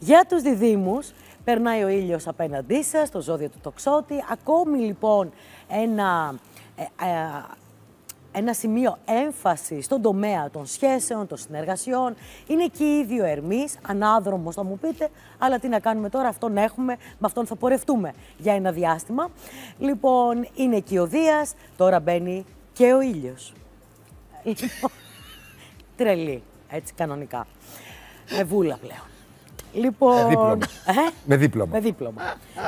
Για τους διδήμους, περνάει ο ήλιος απέναντί σας, το ζώδιο του τοξότη. Ακόμη λοιπόν ένα, ε, ε, ένα σημείο έμφασης στον τομέα των σχέσεων, των συνεργασιών. Είναι και ήδη ο Ερμής, ανάδρομος θα μου πείτε, αλλά τι να κάνουμε τώρα, αυτόν έχουμε, με αυτόν θα πορευτούμε για ένα διάστημα. Λοιπόν, είναι και ο Δίας, τώρα μπαίνει και ο ήλιος. Λοιπόν, τρελή, έτσι κανονικά. Με βούλα πλέον. Λοιπόν... Ε? Με δίπλωμα. Με δίπλωμα.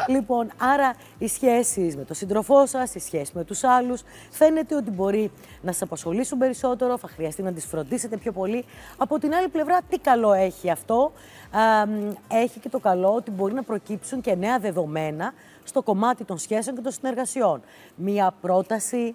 λοιπόν, άρα οι σχέσεις με τον σύντροφό σας, οι σχέσεις με τους άλλους, φαίνεται ότι μπορεί να σας απασχολήσουν περισσότερο, θα χρειαστεί να τις φροντίσετε πιο πολύ. Από την άλλη πλευρά, τι καλό έχει αυτό έχει και το καλό ότι μπορεί να προκύψουν και νέα δεδομένα στο κομμάτι των σχέσεων και των συνεργασιών. Μία πρόταση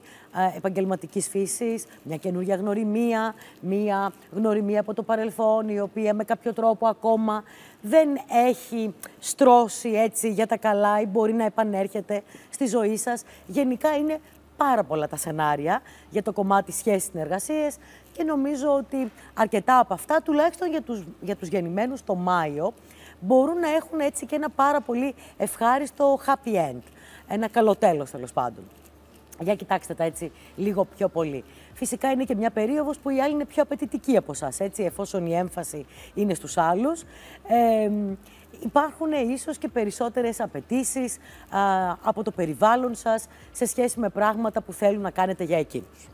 ε, επαγγελματικής φύσης, μια προταση επαγγελματικης γνωριμία, μια γνωριμία από το παρελθόν, η οποία με κάποιο τρόπο ακόμα δεν έχει στρώσει έτσι για τα καλά ή μπορεί να επανέρχεται στη ζωή σας. Γενικά είναι πάρα πολλά τα σενάρια για το κομμάτι σχέση συνεργασίες και νομίζω ότι αρκετά από αυτά, τουλάχιστον για τους, για τους γεννημένους το Μάιο, μπορούν να έχουν έτσι και ένα πάρα πολύ ευχάριστο happy end. Ένα καλό τέλος τέλος πάντων. Για κοιτάξτε τα έτσι λίγο πιο πολύ. Φυσικά είναι και μια περίοδος που οι άλλοι είναι πιο απαιτητικοί από εσά, έτσι, εφόσον η έμφαση είναι στους άλλους. Ε, υπάρχουν ίσως και περισσότερες απαιτήσεις από το περιβάλλον σας σε σχέση με πράγματα που θέλουν να κάνετε για εκείνους.